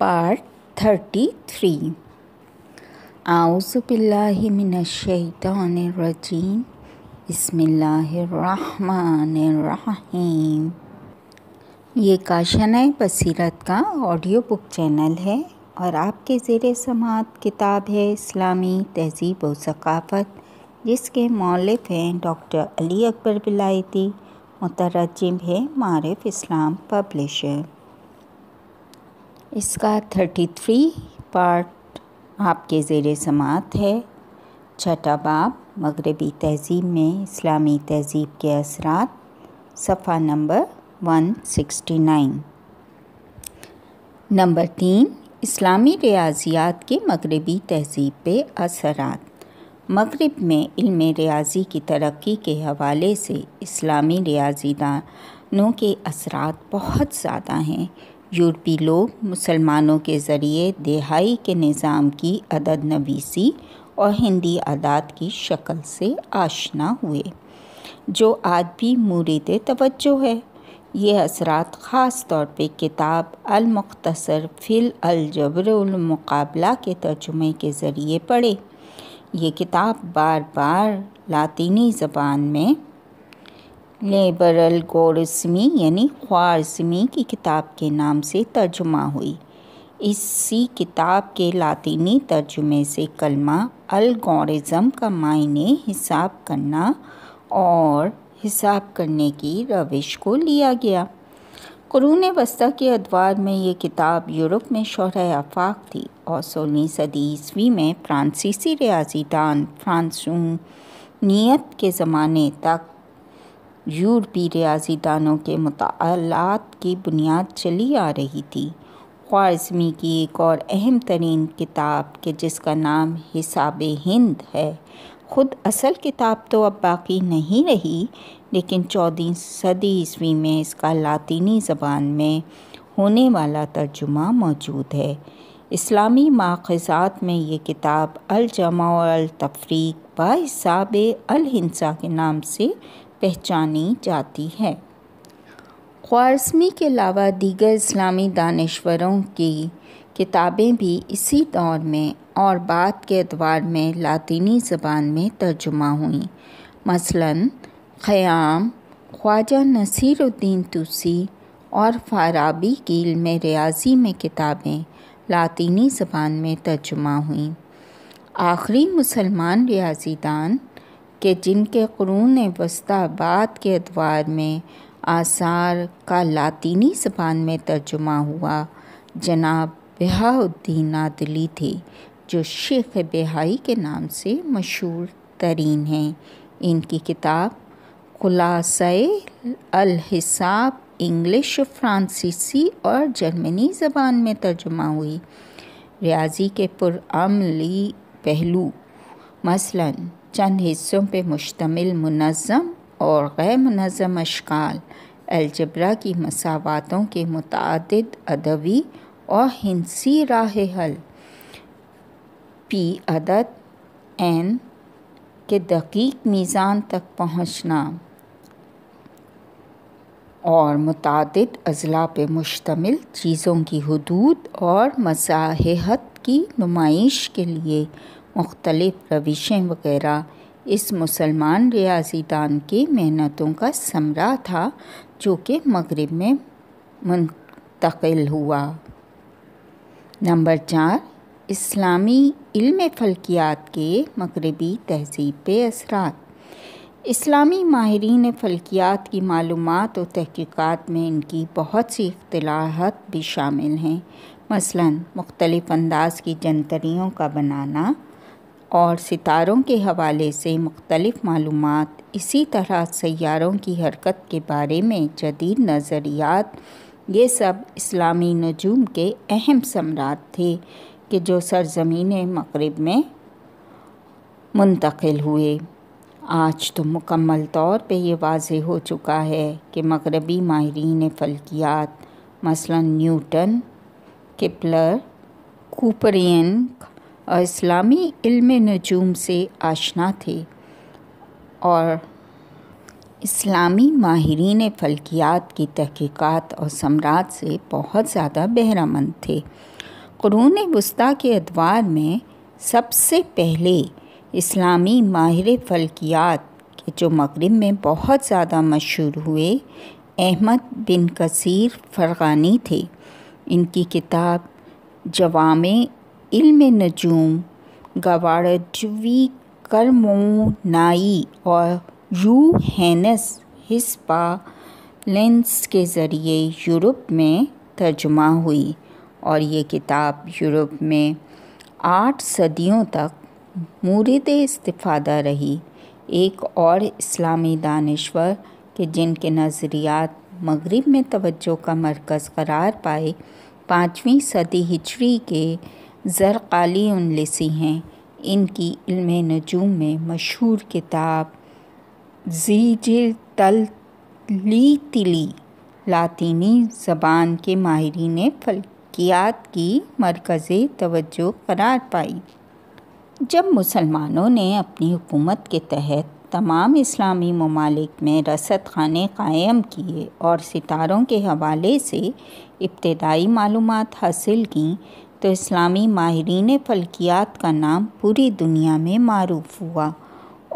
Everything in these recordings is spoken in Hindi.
पार्ट थर्टी थ्री आउज़बिल्लिमिनशैतरजीम बसमीम ये काशाना बसीरत का ऑडियो बुक चैनल है और आपके ज़ेर समात किताब है इस्लामी तहजीब व सकाफ़त जिसके मौलफ हैं डॉक्टर अली अकबर बिलायती मुतरजम है मारफ इस्लाम पब्लिशर इसका थर्टी थ्री पार्ट आपके ज़ेर समात है छठा बाब मगरबी तहजीब में इस्लामी तहजीब के असरात सफ़ा number one sixty nine number तीन इस्लामी रियाजियात के मगरबी तहजीब पे असरात मगरब में इल्म रियाजी की तरक्की के हवाले से इस्लामी रियाजीदानों के असरात बहुत ज़्यादा हैं यूरोपी लोग मुसलमानों के ज़रिए दिहाई के निज़ाम की अदद नवीसी और हिंदी आदात की शक्ल से आशना हुए जो आज भी मुरीद तवज्जो है ये असरात ख़ास तौर पे किताब अलमख्तसर फ़िल अलजबरमक़ाबला के तर्जुमे के ज़रिए पढ़े ये किताब बार बार लातीनी ज़बान में लेबरल गौरसमी यानी ख्वारसमी की किताब के नाम से तर्जुमा हुई इसी किताब के लातीनी तर्जुमे से कलमा अलगोरिज़म का मायने हिसाब करना और हिसाब करने की रविश को लिया गया क़रून वस्ती के अदवार में ये किताब यूरोप में शहर आफाक थी और सोलहवीं सदी ईस्वी में फ्रांसीसी रियाजीदान नीयत के ज़माने तक यूरोपी रियाजीदानों के मतलब की बुनियाद चली आ रही थी ख्वारजमी की एक और अहम तरीन किताब के जिसका नाम हिसाब हिंद है खुद असल किताब तो अब बाकी नहीं रही लेकिन चौदह सदी ईस्वी में इसका लातीनी ज़बान में होने वाला तर्जुमा मौजूद है इस्लामी माखज़ात में ये किताब अलजमा और अल तफरीक बासाब अल हिंसा के नाम से पहचानी जाती है ख्वारसमी के अलावा दीगर इस्लामी दानश्वरों की किताबें भी इसी दौर में और बाद के अदवार में लातीनी ज़बान में तर्जुमा हुई मसलन ख़याम ख्वाजा नसीरुद्दीन तुसी और फाराबी की इल्म रियाजी में किताबें लातीनी ज़बान में तर्जुमा हुई आखिरी मुसलमान रियाजीदान कि जिनके क़रून वस्ता बाद के अदवार में आसार का लातीनी ज़बान में तर्जुमा हुआ जनाब बहाउद्दीन आदली थे जो शेख बेहाई के नाम से मशहूर तरीन हैं इनकी किताब खुलासए अलहिसाब इंग्लिश फ्रांसीसी और जर्मनी ज़बान में तर्जुमा हुई रियाजी के पुरअमली पहलू मसलन चंद हिस्सों पर मुश्तमिल मुनज़म और गैर मुनज़म अशकाल अलजबरा की मसावतों के मुतद अदवी और हिंसी राह हल पी अदद एन के दकीक मीज़ान तक पहुँचना और मुतद अजला पर मुश्तमिल चीज़ों की हदूद और मसाहत की नुमाइश के लिए मुख्तलिफ रविशें वगैरह इस मुसलमान रियाजीदान की मेहनतों का समरा था जो कि मगरब में मुंतकिल हुआ नंबर चार इस्लामी इल्म फल्कियात के मगरबी तहजीब पे असरात इस्लामी माहरीन फल्कियात की मालूम और तहकीक़ात में इनकी बहुत सी अख्तिलाहत भी शामिल हैं मसलन मुख्तलिफ़ अंदाज की जंतरियों का बनाना और सितारों के हवाले से मुख्तलिफ़ मालूम इसी तरह सैारों की हरकत के बारे में जदीद नज़रियात ये सब इस्लामी नजूम के अहम समरात थे कि जो सरजमीन मगरब में मुंतकिल हुए आज तो मुकम्मल तौर पर यह वाज हो चुका है कि मगरबी माहरीन फ़ल्कियात मसला न्यूटन किपलर कूपरियन और इस्लामी इल्म नजूम से आशना थे और इस्लामी माहरीन फल्कियात की तहकीकात और सम्राट से बहुत ज़्यादा बहरामंद थे क़रून वस्ती के अदवार में सबसे पहले इस्लामी माहिर फल्कियात के जो मगरब में बहुत ज़्यादा मशहूर हुए अहमद बिन कसीर फरगानी थे इनकी किताब जवाम इल्म नजूम गवारड्वी करमोनाई और हैनस हिस्पा लेंस के ज़रिए यूरोप में तर्जमा हुई और ये किताब यूरोप में आठ सदियों तक मूरद इस्तादा रही एक और इस्लामी दानश्वर के जिनके नज़रियात मगरब में तवज्जो का मरकज़ करार पाए पाँचवीं सदी हिजरी के ज़रक़ाली उनलिसी हैं इनकी इल्म नजूम में मशहूर किताब जीजिर तल ली तिली लातीनी ज़बान के माहरीन ने फल्कियात की मरकज़ तवज्जो करार पाई जब मुसलमानों ने अपनी हुकूमत के तहत तमाम इस्लामी ममालिक में रसद खाने कायम किए और सितारों के हवाले से इब्तदाई मालूम हासिल की तो इस्लामी माहरीन फल्कियात का नाम पूरी दुनिया में मरूफ हुआ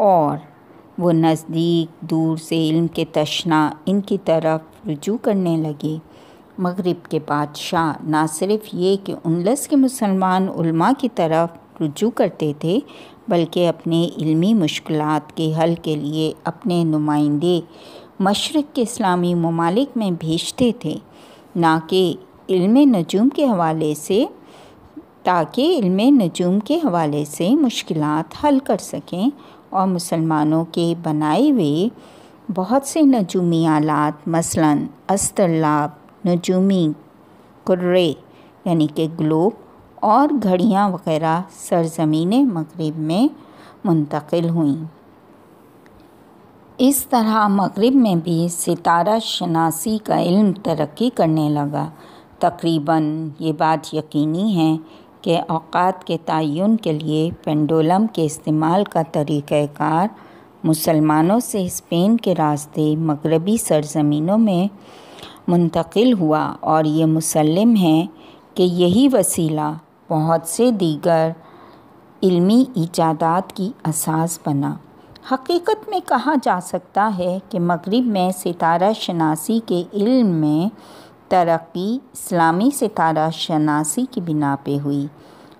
और वो नज़दीक दूर से इल्म के तशना इनकी तरफ रुजू करने लगे मगरब के बादशाह ना सिर्फ ये कि उनलस के मुसलमान उल्मा की तरफ रुजू करते थे बल्कि अपने इल्मी मुश्किल के हल के लिए अपने नुमाइंदे मशरक़ के इस्लामी ममालिक में भेजते थे ना कि इल्म नजूम के हवाले से ताकि इल्म नजूम के हवाले से मुश्किल हल कर सकें और मुसलमानों के बनाए हुए बहुत से नजूमी आलात मसलन अस्तरलाब नजूमी कुर्रे यानी कि ग्लोब और घड़ियाँ वगैरह सरजमीन मगरब में मुंतकिल हुई इस तरह मगरब में भी सितारा शनासी का इल्म तरक्की करने लगा तकरीबन ये बात यकीनी है के अवात के तयन के लिए पेंडोलम के इस्तेमाल का तरीक़ार मुसलमानों से स्पेन के रास्ते मगरबी सरजमीनों में मुंतकिल हुआ और ये मुसलम है कि यही वसीला बहुत से दीगर इल्मी ईजादात की असास बना हकीकत में कहा जा सकता है कि मगरब में सितारा शनासी के इल्म में तरक्की इस्लामी सितारा शनासी की बिना पे हुई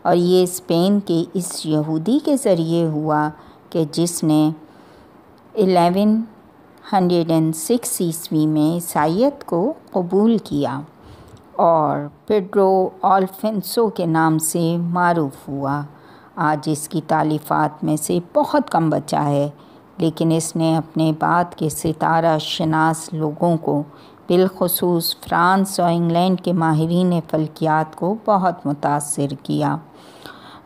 और ये स्पेन के इस यहूदी के ज़रिए हुआ कि जिसने 1106 ईस्वी में ईसाइत को कबूल किया और पेड्रो ऑल्फेंसो के नाम से मारूफ हुआ आज इसकी तालीफ़ात में से बहुत कम बचा है लेकिन इसने अपने बाद के सितारा शनास लोगों को बिलखसूस फ्रांस और इंग्लैंड के ने फल्कियात को बहुत मुतासर किया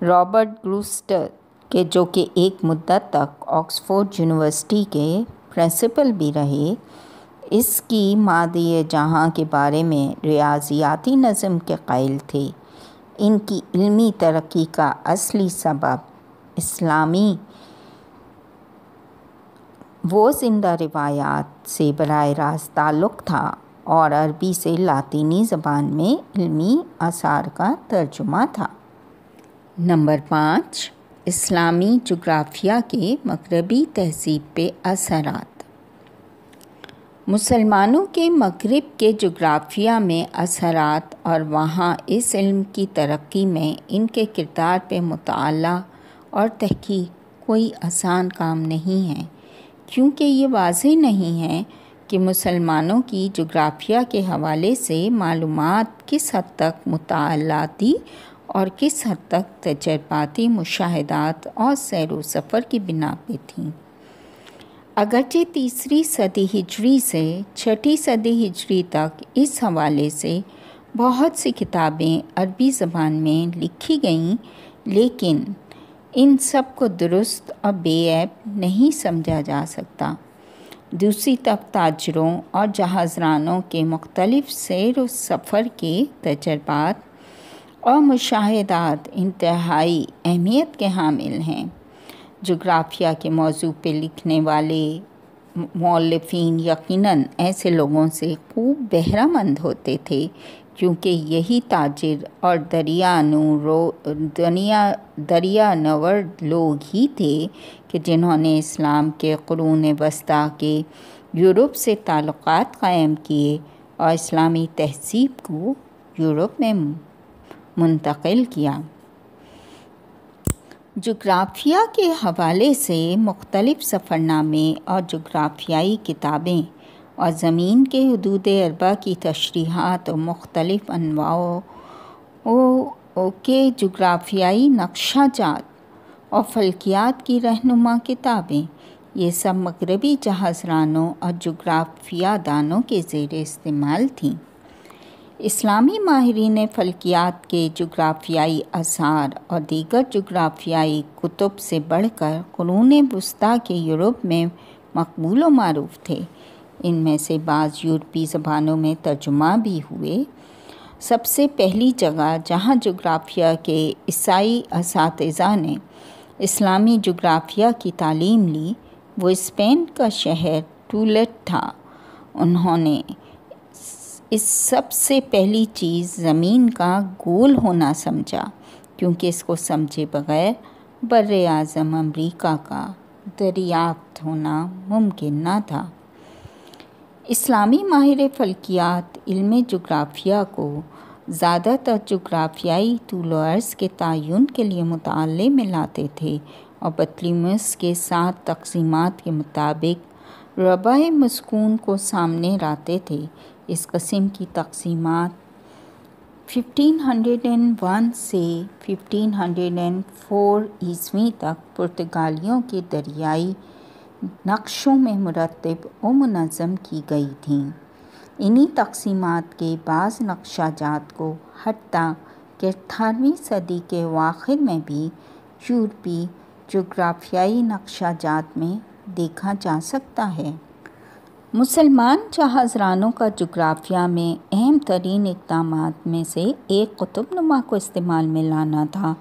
रॉबर्ट ग्रूस्टर के जो कि एक मुद्दत तक ऑक्सफोर्ड यूनिवर्सिटी के प्रिंसिपल भी रहे इसकी मादी जहाँ के बारे में रियाजियाती नज़म के क़ायल थे इनकी इल्मी तरक्की का असली सबब इस्लामी वो जिंदा रिवायात से बरह रास्त ताल्लुक़ था और अरबी से लातीनी ज़बान में इल्मी आसार का तर्जुमा था नंबर पाँच इस्लामी जोग्राफिया के मगरबी तहजीब पे असर मुसलमानों के मगरब के जुग्राफिया में असरात और वहाँ इस इल्म की तरक्की में इनके किरदार पे मुताल और तहकीक कोई आसान काम नहीं है क्योंकि ये वाज नहीं है कि मुसलमानों की जोग्राफिया के हवाले से मालूम किस हद तक मुतालाती और किस हद तक तजर्बाती मुशाहदात और सैर सफ़र की बिना पर थीं अगरचे तीसरी सदी हिजरी से छठी सदी हिजरी तक इस हवाले से बहुत सी किताबें अरबी ज़बान में लिखी गईं लेकिन इन सब को दुरुस्त और बेऐब नहीं समझा जा सकता दूसरी तरफ ताजरों और जहाजरानों के मुख्तलिफ सैर सफ़र के तजर्बात और मुशाहदात इंतहाई अहमियत के हामिल हैं जोग्राफिया के मौजू पर लिखने वाले मौलफिन यकीनन ऐसे लोगों से खूब बहरामंद होते थे क्योंकि यही ताजिर और दरिया नूरो दनिया दरिया नवर लोग ही थे कि जिन्होंने इस्लाम के क़रून वस्ता के यूरोप से ताल्लुकात कायम किए और इस्लामी तहसीब को यूरोप में मुंतकिल किया जोग्राफिया के हवाले से मुख्तलिफ़ सफ़रनामे और जोग्राफियाई किताबें और ज़मीन के हदूद अरबा की तशरीहत और मुख्तलफ़ अनवाओं के जग्राफियाई नक्शा जात और फल्कियात की रहनुमा किताबें ये सब मगरबी जहाजरानों और जग्राफिया दानों के ज़ेर इस्तेमाल थीं इस्लामी माहरीन फल्कियात के जग्राफियाई आसार और दीगर जग्राफियाई कुतुब से बढ़कर कुरून वस्ती के यूरोप में मकबूल मरूफ थे इनमें से बाज़ यूरोपीय जबानों में तर्जुमा भी हुए सबसे पहली जगह जहाँ जुग्राफिया के ईसाई इस ने इस्लामी जोग्राफिया की तालीम ली वो स्पेन का शहर टूलेट था उन्होंने इस सबसे पहली चीज़ ज़मीन का गोल होना समझा क्योंकि इसको समझे बगैर बर अज़म अमरीका का दरियाफ्त होना मुमकिन ना था इस्लामी माहिर फलकियात इल्म जोग्राफिया को ज़्यादातर जोग्राफियाई तूलर्स के तयन के लिए मुताल में लाते थे और बतलीमस के साथ तकसीम के मुताबिक रबा मस्कून को सामने लाते थे इस कस्म की एंड 1501 से 1504 ईस्वी तक पुर्तगालियों के दरियाई नक्शों में मुरतब व मनज़म की गई थी इन्हीं तकसीम के बाद नक्शा जात को हटता कि अठारहवीं सदी के आखिर में भी यूरोपी जोग्राफियाई जात में देखा जा सकता है मुसलमान जहाजरानों का जोग्राफिया में अहम तरीन इकदाम में से एक कुतुब नुमा को इस्तेमाल में लाना था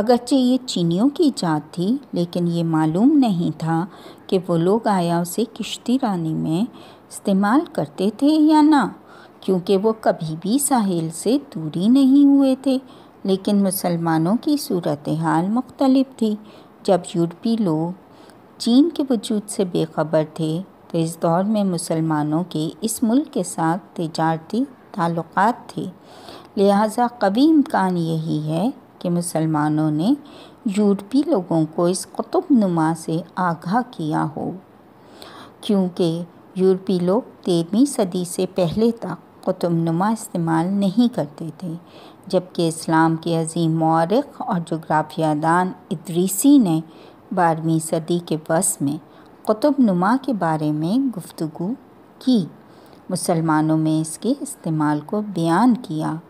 अगरचे ये चीनियों की जात थी लेकिन ये मालूम नहीं था कि वो लोग आया उसे किश्ती रानी में इस्तेमाल करते थे या ना क्योंकि वो कभी भी साहिल से दूरी नहीं हुए थे लेकिन मुसलमानों की सूरत हाल मुख्तलिफ थी जब यूरोपी लोग चीन के वजूद से बेखबर थे तो इस दौर में मुसलमानों के इस मुल्क के साथ तजारती ताल्लुक थे लिहाजा कभी इम्कान यही है कि मुसलमानों ने यूरोपी लोगों को इस कुतुब नुमा से आगाह किया हो क्योंकि यूरोपी लोग तेरहवीं सदी से पहले तक कुतुब नुमा इस्तेमाल नहीं करते थे जबकि इस्लाम के अजीम मौरख और जोग्राफियादान इदरीसी ने बारहवीं सदी के बस में कुतुब नुमा के बारे में गुफ्तु की मुसलमानों में इसके इस्तेमाल को बयान किया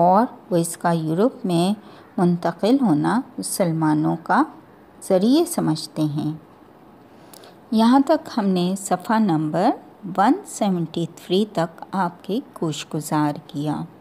और वो इसका यूरोप में मुंतकिल होना मुसलमानों का ज़रिए समझते हैं यहाँ तक हमने सफ़ा नंबर 173 तक आपके कोश गुजार किया